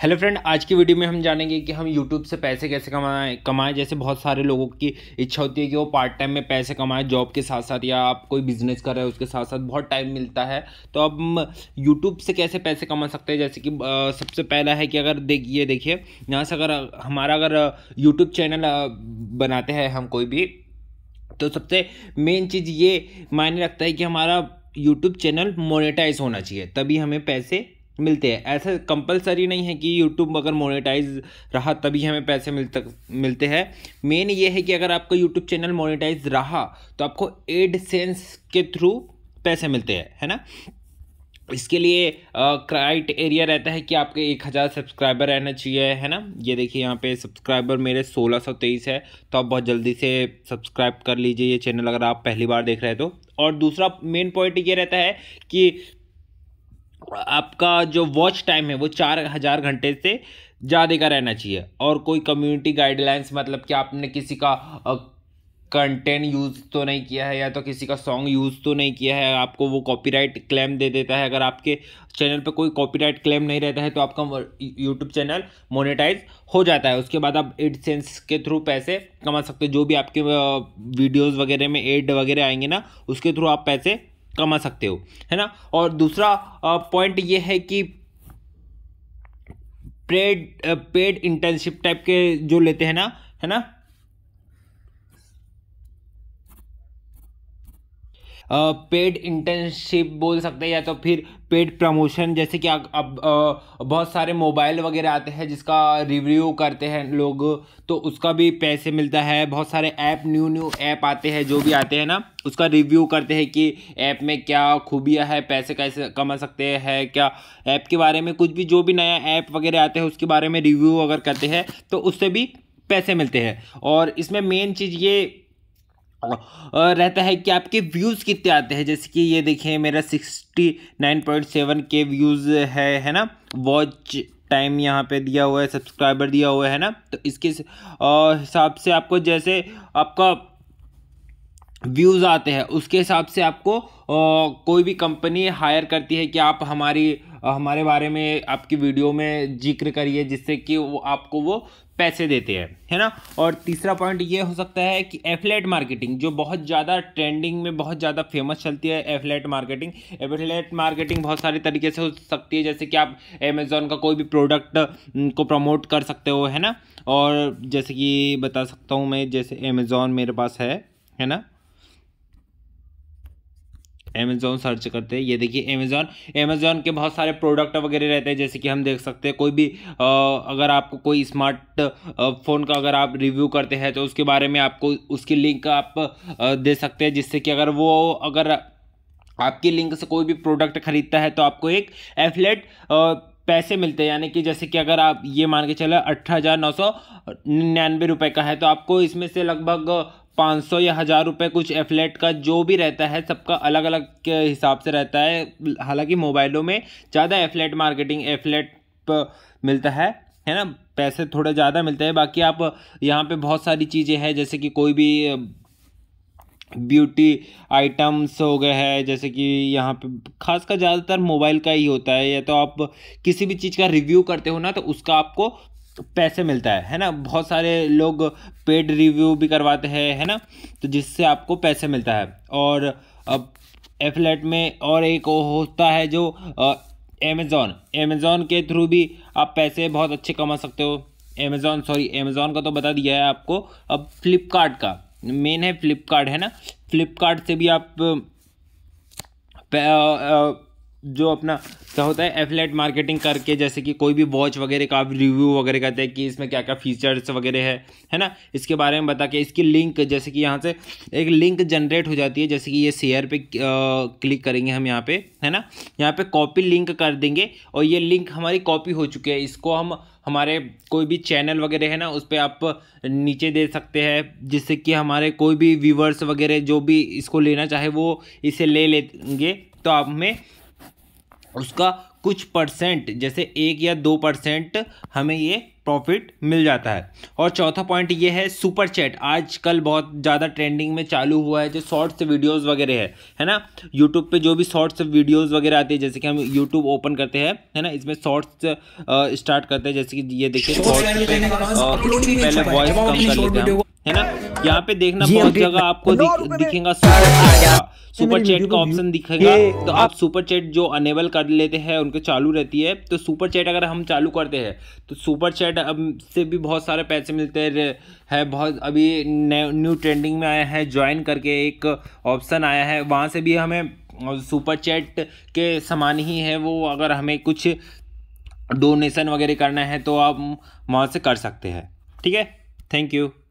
hello friend आज की video में हम जानेंगे कि हम यूट्यूब से पैसे कैसे कमाएं कमाएं जैसे बहुत सारे लोगों की इच्छा होती है कि वो पार्ट टाइम में पैसे कमाएं जॉब के साथ साथ या आप कोई बिजनेस कर रहे हैं उसके साथ साथ बहुत टाइम मिलता है तो हम यूट्यूब से कैसे पैसे कमा सकते हैं जैसे कि आ, सबसे पहला है कि अगर देखिए देखिए यहाँ से अगर हमारा अगर यूट्यूब चैनल बनाते हैं हम कोई भी तो सबसे मेन चीज़ ये मायने रखता है कि हमारा यूट्यूब चैनल मोनेटाइज होना चाहिए तभी हमें पैसे मिलते हैं ऐसा कंपलसरी नहीं है कि यूट्यूब अगर मोनेटाइज रहा तभी हमें पैसे मिल तक मिलते हैं मेन ये है कि अगर आपका यूट्यूब चैनल मोनेटाइज रहा तो आपको एड सेंस के थ्रू पैसे मिलते हैं है ना इसके लिए क्राइट एरिया रहता है कि आपके एक हज़ार सब्सक्राइबर रहना चाहिए है ना ये देखिए यहाँ पे सब्सक्राइबर मेरे सोलह सौ तेईस है तो आप बहुत जल्दी से सब्सक्राइब कर लीजिए ये चैनल अगर आप पहली बार देख रहे हो तो और दूसरा मेन पॉइंट ये रहता है कि आपका जो वॉच टाइम है वो चार हज़ार घंटे से ज़्यादा का रहना चाहिए और कोई कम्युनिटी गाइडलाइंस मतलब कि आपने किसी का कंटेंट यूज़ तो नहीं किया है या तो किसी का सॉन्ग यूज़ तो नहीं किया है आपको वो कॉपीराइट क्लेम दे देता है अगर आपके चैनल पे कोई कॉपीराइट क्लेम नहीं रहता है तो आपका यूट्यूब चैनल मोनेटाइज हो जाता है उसके बाद आप एड सेंस के थ्रू पैसे कमा सकते हो जो भी आपके वीडियोज़ वगैरह में एड वगैरह आएंगे ना उसके थ्रू आप पैसे कमा सकते हो है ना और दूसरा पॉइंट ये है कि पेड पेड इंटर्नशिप टाइप के जो लेते हैं ना है ना पेड इंटर्नशिप बोल सकते हैं या तो फिर पेड प्रमोशन जैसे कि अब बहुत सारे मोबाइल वगैरह आते हैं जिसका रिव्यू करते हैं लोग तो उसका भी पैसे मिलता है बहुत सारे ऐप न्यू न्यू ऐप आते हैं जो भी आते हैं ना उसका रिव्यू करते हैं कि ऐप में क्या खूबियाँ है पैसे कैसे कमा सकते हैं क्या ऐप के बारे में कुछ भी जो भी नया ऐप वगैरह आते हैं उसके बारे में रिव्यू अगर करते हैं तो उससे भी पैसे मिलते हैं और इसमें मेन चीज़ ये रहता है कि आपके व्यूज़ कितने आते हैं जैसे कि ये देखिए मेरा sixty nine point seven K views है है ना वॉच टाइम यहाँ पे दिया हुआ है सब्सक्राइबर दिया हुआ है ना तो इसके हिसाब से आपको जैसे आपका व्यूज़ आते हैं उसके हिसाब से आपको आ, कोई भी कंपनी हायर करती है कि आप हमारी हमारे बारे में आपकी वीडियो में जिक्र करिए जिससे कि वो आपको वो पैसे देते हैं है ना और तीसरा पॉइंट ये हो सकता है कि एफलेट मार्केटिंग जो बहुत ज़्यादा ट्रेंडिंग में बहुत ज़्यादा फेमस चलती है एफलेट मार्केटिंग एफलेट मार्केटिंग बहुत सारे तरीके से हो सकती है जैसे कि आप अमेज़ोन का कोई भी प्रोडक्ट को प्रमोट कर सकते हो है ना और जैसे कि बता सकता हूँ मैं जैसे अमेज़ोन मेरे पास है है ना अमेजोन सर्च करते हैं ये देखिए अमेजोन अमेजोन के बहुत सारे प्रोडक्ट वगैरह रहते हैं जैसे कि हम देख सकते हैं कोई भी अगर आपको कोई स्मार्ट फ़ोन का अगर आप रिव्यू करते हैं तो उसके बारे में आपको उसकी लिंक आप दे सकते हैं जिससे कि अगर वो अगर आपकी लिंक से कोई भी प्रोडक्ट खरीदता है तो आपको एक एफलेट पैसे मिलते हैं यानी कि जैसे कि अगर आप ये मान के चले अट्ठारह हज़ार नौ सौ निन्यानवे रुपये का है तो आपको इसमें से लगभग पाँच सौ या हज़ार रुपये कुछ एफलेट का जो भी रहता है सबका अलग अलग के हिसाब से रहता है हालांकि मोबाइलों में ज़्यादा एफलेट मार्केटिंग एफलेट मिलता है है ना पैसे थोड़े ज़्यादा मिलते हैं बाकी आप यहाँ पे बहुत सारी चीज़ें हैं जैसे कि कोई भी ब्यूटी आइटम्स हो गए हैं जैसे कि यहाँ पे खास कर ज़्यादातर मोबाइल का ही होता है या तो आप किसी भी चीज़ का रिव्यू करते हो ना तो उसका आपको तो पैसे मिलता है है ना बहुत सारे लोग पेड रिव्यू भी करवाते हैं है ना तो जिससे आपको पैसे मिलता है और अब एफलेट में और एक होता है जो अमेज़ॉन अमेज़ॉन के थ्रू भी आप पैसे बहुत अच्छे कमा सकते हो अमेज़ॉन सॉरी अमेज़ॉन का तो बता दिया है आपको अब फ्लिपकार्ट का मेन है फ्लिपकार्ट है ना फ्लिपकार्ट से भी आप जो अपना क्या होता है एफलेट मार्केटिंग करके जैसे कि कोई भी वॉच वगैरह का आप रिव्यू वगैरह करते हैं कि इसमें क्या क्या फीचर्स वगैरह है है ना इसके बारे में बता के इसकी लिंक जैसे कि यहाँ से एक लिंक जनरेट हो जाती है जैसे कि ये शेयर पे क्लिक करेंगे हम यहाँ पे है ना यहाँ पे कॉपी लिंक कर देंगे और ये लिंक हमारी कॉपी हो चुकी है इसको हम हमारे कोई भी चैनल वगैरह है ना उस पर आप नीचे दे सकते हैं जिससे कि हमारे कोई भी व्यूवर्स वगैरह जो भी इसको लेना चाहे वो इसे ले लेंगे तो आप हमें उसका कुछ परसेंट जैसे एक या दो परसेंट हमें ये प्रॉफिट मिल जाता है और चौथा पॉइंट ये है सुपर चैट आज कल बहुत ज़्यादा ट्रेंडिंग में चालू हुआ है जो शॉर्ट्स वीडियोस वगैरह है है ना यूट्यूब पे जो भी शॉर्ट्स वीडियोस वगैरह आते हैं जैसे कि हम यूट्यूब ओपन करते हैं है ना इसमें शॉर्ट्स स्टार्ट करते हैं जैसे कि ये देखिए पहले वॉइस कम कर लेते हैं है ना यहाँ पे देखना बहुत जगह आपको दिखेगा सुपर तो चैट का ऑप्शन दिखेगा तो आप सुपर चैट जो अनेबल कर लेते हैं उनके चालू रहती है तो सुपर चैट अगर हम चालू करते हैं तो सुपर चैट अब से भी बहुत सारे पैसे मिलते हैं बहुत अभी न्यू ट्रेंडिंग में आया है ज्वाइन करके एक ऑप्शन आया है वहाँ से भी हमें सुपर चैट के समान ही है वो अगर हमें कुछ डोनेशन वगैरह करना है तो आप वहाँ से कर सकते हैं ठीक है थैंक यू